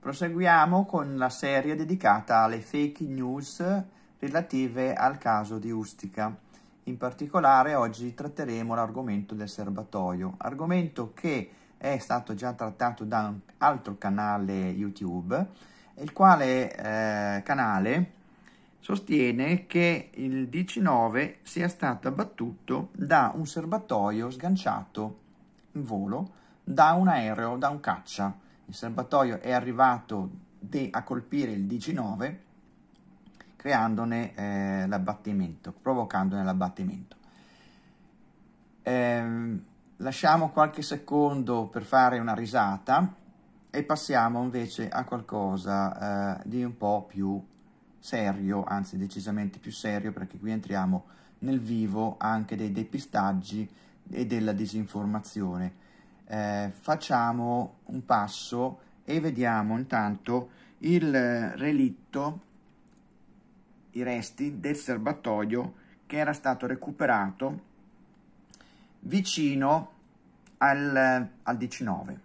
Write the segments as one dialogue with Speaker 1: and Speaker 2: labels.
Speaker 1: Proseguiamo con la serie dedicata alle fake news relative al caso di Ustica. In particolare oggi tratteremo l'argomento del serbatoio, argomento che è stato già trattato da un altro canale YouTube, il quale eh, canale sostiene che il 19 sia stato abbattuto da un serbatoio sganciato in volo da un aereo, da un caccia il serbatoio è arrivato a colpire il D9 creandone eh, l'abbattimento, provocandone l'abbattimento. Ehm, lasciamo qualche secondo per fare una risata e passiamo invece a qualcosa eh, di un po' più serio, anzi decisamente più serio perché qui entriamo nel vivo anche dei depistaggi e della disinformazione eh, facciamo un passo e vediamo intanto il eh, relitto, i resti del serbatoio che era stato recuperato vicino al, al 19.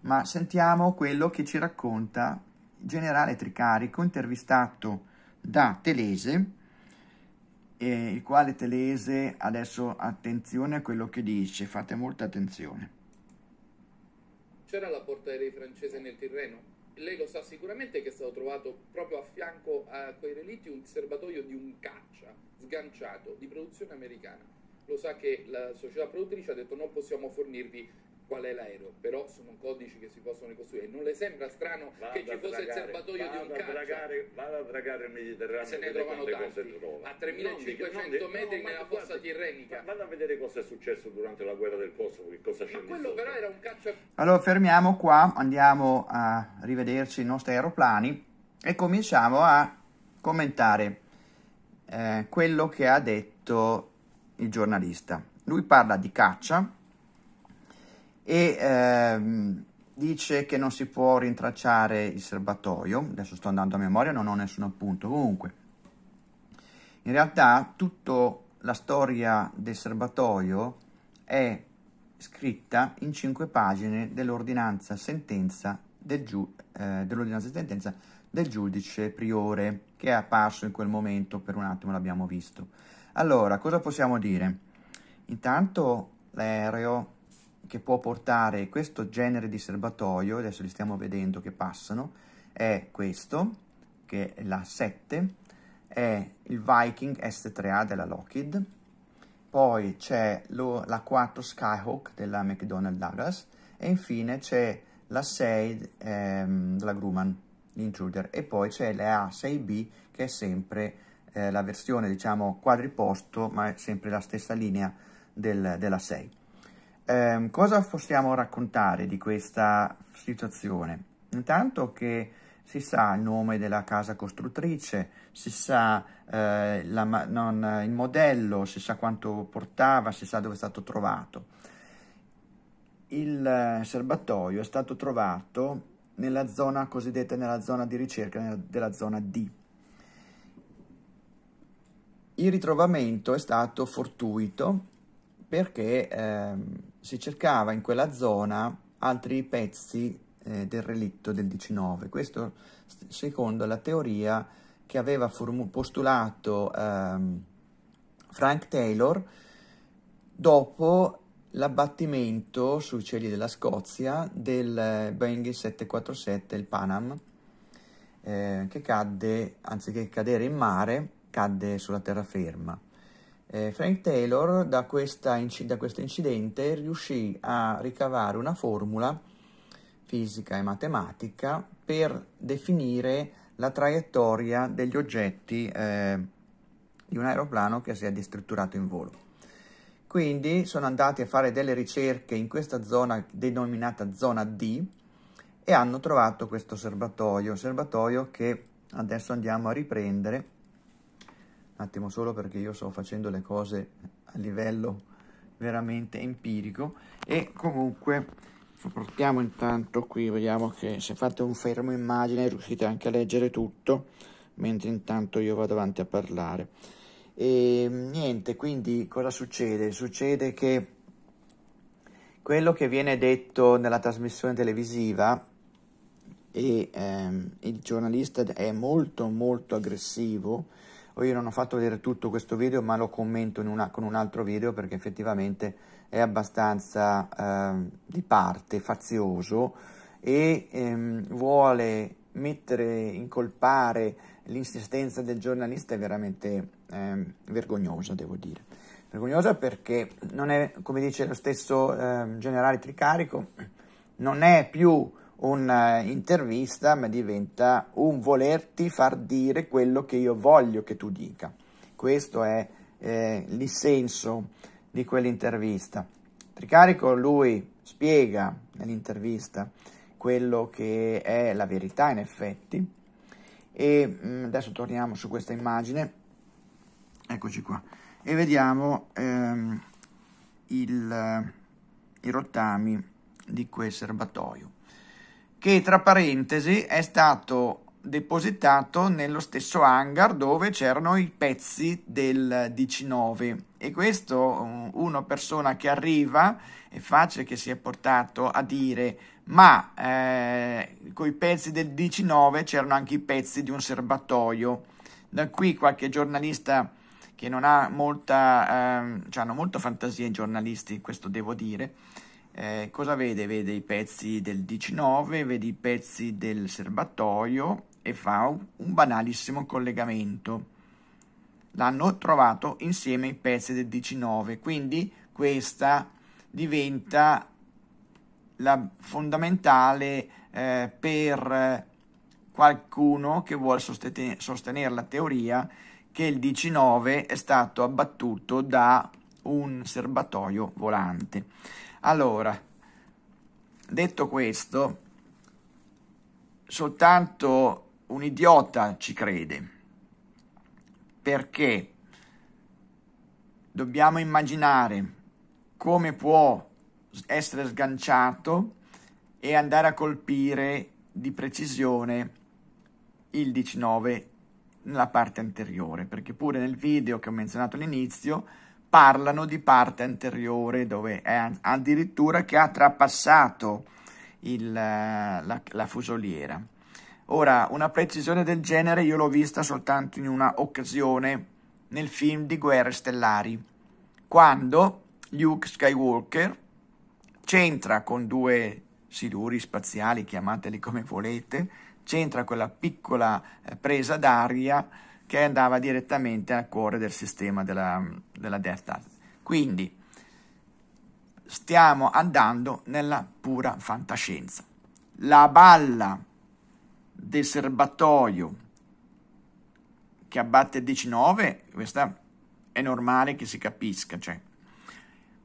Speaker 1: Ma sentiamo quello che ci racconta il generale Tricarico intervistato da Telese eh, il quale Telese adesso attenzione a quello che dice, fate molta attenzione c'era la portaerei francese nel Tirreno? Lei lo sa sicuramente che è stato trovato proprio a fianco a quei relitti un serbatoio di un caccia sganciato di produzione americana. Lo sa che la società produttrice ha detto non possiamo fornirvi qual è l'aereo, però sono codici che si possono ricostruire. Non le sembra strano vado che ci fosse dragare, il serbatoio di un caccia? vada a dragare il Mediterraneo. Se ne trovano tanti, trova. a 3500 metri no, nella guarda, fossa tirrenica. Vada a vedere cosa è successo durante la guerra del Kosovo, che cosa c'è Ma quello sopra. però era un caccia... Allora fermiamo qua, andiamo a rivederci i nostri aeroplani e cominciamo a commentare eh, quello che ha detto il giornalista. Lui parla di caccia, e ehm, dice che non si può rintracciare il serbatoio, adesso sto andando a memoria, non ho nessun appunto, comunque in realtà tutta la storia del serbatoio è scritta in cinque pagine dell'ordinanza sentenza, del giu, eh, dell'ordinanza sentenza del giudice priore che è apparso in quel momento, per un attimo l'abbiamo visto. Allora, cosa possiamo dire? Intanto l'aereo che può portare questo genere di serbatoio, adesso li stiamo vedendo che passano, è questo, che è la 7, è il Viking S3A della Lockheed, poi c'è la 4 Skyhawk della McDonnell Douglas e infine c'è la 6 ehm, della Grumman, l'intruder, e poi c'è la 6B che è sempre eh, la versione diciamo quadriposto ma è sempre la stessa linea del, della 6. Eh, cosa possiamo raccontare di questa situazione? Intanto che si sa il nome della casa costruttrice, si sa eh, la, non, il modello, si sa quanto portava, si sa dove è stato trovato. Il eh, serbatoio è stato trovato nella zona cosiddetta nella zona di ricerca nella, della zona D. Il ritrovamento è stato fortuito perché ehm, si cercava in quella zona altri pezzi eh, del relitto del 19. Questo secondo la teoria che aveva postulato ehm, Frank Taylor dopo l'abbattimento sui cieli della Scozia del eh, Boeing 747, il Panam, eh, che cadde, anziché cadere in mare, cadde sulla terraferma. Eh, Frank Taylor da, questa, da questo incidente riuscì a ricavare una formula fisica e matematica per definire la traiettoria degli oggetti eh, di un aeroplano che si è distrutturato in volo. Quindi sono andati a fare delle ricerche in questa zona denominata zona D e hanno trovato questo serbatoio, serbatoio che adesso andiamo a riprendere un attimo solo perché io sto facendo le cose a livello veramente empirico e comunque portiamo intanto qui vediamo che se fate un fermo immagine riuscite anche a leggere tutto mentre intanto io vado avanti a parlare e niente quindi cosa succede succede che quello che viene detto nella trasmissione televisiva e ehm, il giornalista è molto molto aggressivo io non ho fatto vedere tutto questo video ma lo commento una, con un altro video perché effettivamente è abbastanza eh, di parte, fazioso e ehm, vuole mettere, incolpare l'insistenza del giornalista è veramente eh, vergognosa, devo dire. Vergognosa perché non è, come dice lo stesso eh, generale Tricarico, non è più un'intervista, eh, ma diventa un volerti far dire quello che io voglio che tu dica. Questo è eh, senso di quell'intervista. Tricarico lui spiega nell'intervista quello che è la verità in effetti e mm, adesso torniamo su questa immagine eccoci qua e vediamo ehm, il, eh, i rottami di quel serbatoio che tra parentesi è stato depositato nello stesso hangar dove c'erano i pezzi del 19 e questo eh, una persona che arriva è facile che si è portato a dire ma eh, con i pezzi del 19 c'erano anche i pezzi di un serbatoio da qui qualche giornalista che non ha molta eh, cioè hanno molta fantasia i giornalisti questo devo dire eh, cosa vede? Vede i pezzi del 19, vede i pezzi del serbatoio e fa un banalissimo collegamento. L'hanno trovato insieme i pezzi del 19, quindi questa diventa la fondamentale eh, per qualcuno che vuole sostenere, sostenere la teoria che il 19 è stato abbattuto da un serbatoio volante. Allora, detto questo, soltanto un idiota ci crede, perché dobbiamo immaginare come può essere sganciato e andare a colpire di precisione il 19 nella parte anteriore, perché pure nel video che ho menzionato all'inizio parlano di parte anteriore dove è addirittura che ha trapassato il, eh, la, la fusoliera. Ora, una precisione del genere io l'ho vista soltanto in una occasione nel film di Guerre Stellari, quando Luke Skywalker c'entra con due siluri spaziali, chiamateli come volete, c'entra quella piccola eh, presa d'aria che andava direttamente al cuore del sistema della, della Death Star. Quindi stiamo andando nella pura fantascienza. La balla del serbatoio che abbatte 19, questa è normale che si capisca, cioè.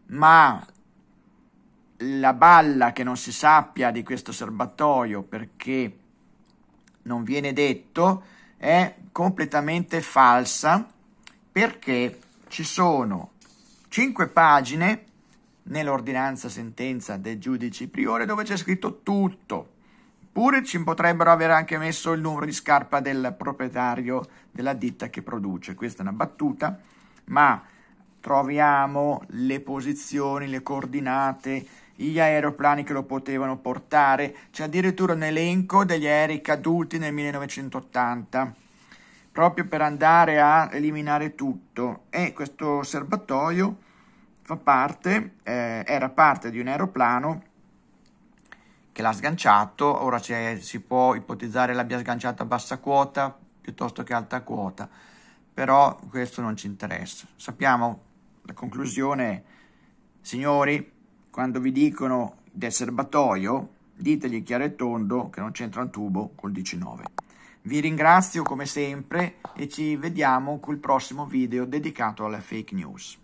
Speaker 1: ma la balla che non si sappia di questo serbatoio perché non viene detto, è completamente falsa perché ci sono cinque pagine nell'ordinanza sentenza del giudice priore dove c'è scritto tutto. Oppure ci potrebbero aver anche messo il numero di scarpa del proprietario della ditta che produce. Questa è una battuta, ma troviamo le posizioni, le coordinate, gli aeroplani che lo potevano portare, c'è cioè addirittura un elenco degli aerei caduti nel 1980, proprio per andare a eliminare tutto. E questo serbatoio fa parte, eh, era parte di un aeroplano che l'ha sganciato, ora si può ipotizzare l'abbia sganciato a bassa quota piuttosto che alta quota, però questo non ci interessa. Sappiamo la conclusione, signori, quando vi dicono del serbatoio, ditegli chiaro e tondo che non c'entra un tubo col 19. Vi ringrazio come sempre e ci vediamo col prossimo video dedicato alle fake news.